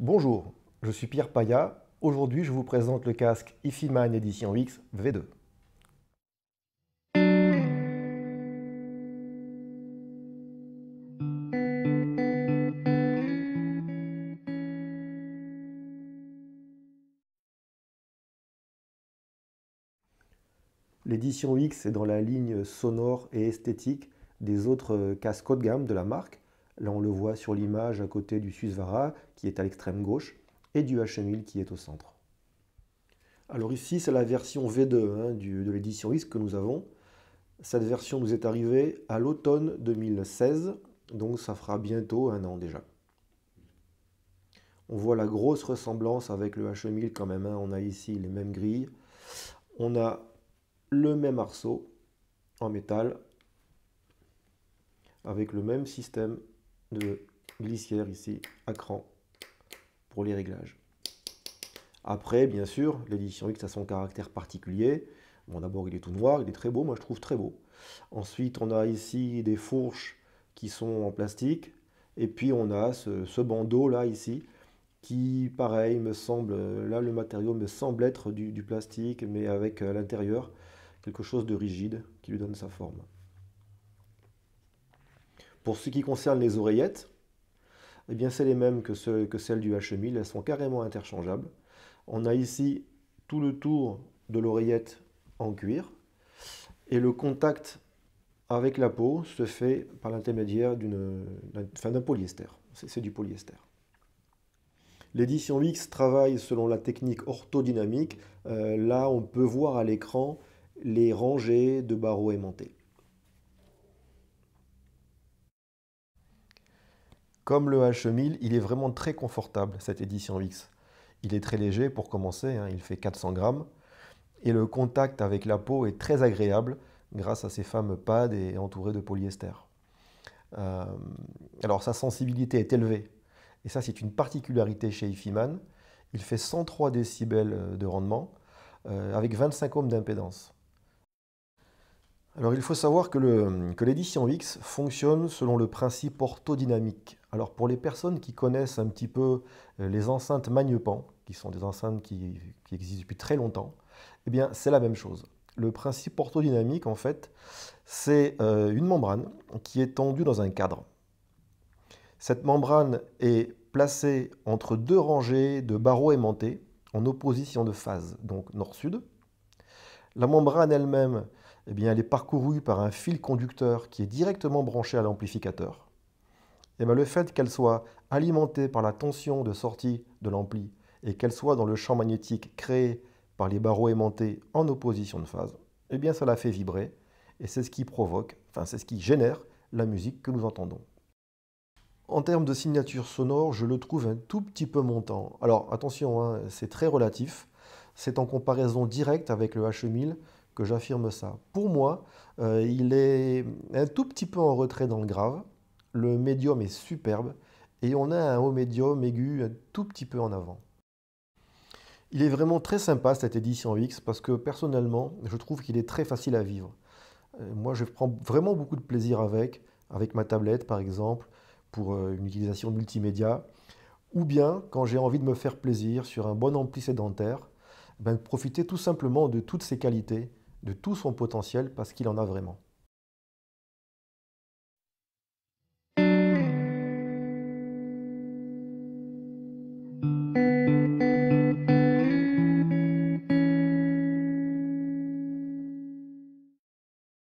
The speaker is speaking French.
Bonjour, je suis Pierre Paya. Aujourd'hui, je vous présente le casque IFIMAN Edition X V2. L'édition X est dans la ligne sonore et esthétique des autres casques haut de gamme de la marque Là, on le voit sur l'image à côté du Susvara qui est à l'extrême gauche et du HM1000 qui est au centre. Alors ici, c'est la version V2 hein, de l'édition Risque que nous avons. Cette version nous est arrivée à l'automne 2016, donc ça fera bientôt un an déjà. On voit la grosse ressemblance avec le H1000 quand même. Hein. On a ici les mêmes grilles. On a le même arceau en métal avec le même système de glissière ici à cran pour les réglages. Après, bien sûr, l'édition X a son caractère particulier. Bon, d'abord, il est tout noir, il est très beau, moi je trouve très beau. Ensuite, on a ici des fourches qui sont en plastique. Et puis, on a ce, bandeau là, ici, qui, pareil, me semble, là, le matériau me semble être du, du plastique, mais avec à euh, l'intérieur quelque chose de rigide qui lui donne sa forme. Pour ce qui concerne les oreillettes, eh bien c'est les mêmes que, celles du H1000, elles sont carrément interchangeables. On a ici tout le tour de l'oreillette en cuir et le contact avec la peau se fait par l'intermédiaire d'un polyester. C'est du polyester. L'édition X travaille selon la technique orthodynamique. Euh, là, on peut voir à l'écran les rangées de barreaux aimantés. Comme le H1000, il est vraiment très confortable, cette édition X. Il est très léger pour commencer, hein, il fait 400 grammes. Et le contact avec la peau est très agréable grâce à ses fameux pads et entourés de polyester. Euh, alors sa sensibilité est élevée. Et ça, c'est une particularité chez Ifiman. Il fait 103 décibels euh, de rendement euh, avec 25 ohms d'impédance. Alors il faut savoir que, l'édition X fonctionne selon le principe orthodynamique. Alors pour les personnes qui connaissent un petit peu euh, les enceintes Magnepan, qui sont des enceintes qui, qui existent depuis très longtemps, eh bien c'est la même chose. Le principe orthodynamique, en fait, c'est euh, une membrane qui est tendue dans un cadre. Cette membrane est placée entre deux rangées de barreaux aimantés en opposition de phase, donc nord-sud. La membrane elle-même eh bien, elle est parcourue par un fil conducteur qui est directement branché à l'amplificateur. Eh le fait qu'elle soit alimentée par la tension de sortie de l'ampli et qu'elle soit dans le champ magnétique créé par les barreaux aimantés en opposition de phase, eh bien, ça la fait vibrer et c'est ce qui provoque, enfin, c'est ce qui génère la musique que nous entendons. En termes de signature sonore, je le trouve un tout petit peu montant. Alors attention, hein, c'est très relatif. C'est en comparaison directe avec le H1000 que j'affirme ça. Pour moi, euh, il est un tout petit peu en retrait dans le grave. Le médium est superbe et on a un haut médium aigu un tout petit peu en avant. Il est vraiment très sympa cette édition X parce que personnellement, je trouve qu'il est très facile à vivre. Euh, moi, je prends vraiment beaucoup de plaisir avec, avec ma tablette par exemple, pour euh, une utilisation multimédia, ou bien quand j'ai envie de me faire plaisir sur un bon ampli sédentaire, ben, profiter tout simplement de toutes ces qualités de tout son potentiel parce qu'il en a vraiment.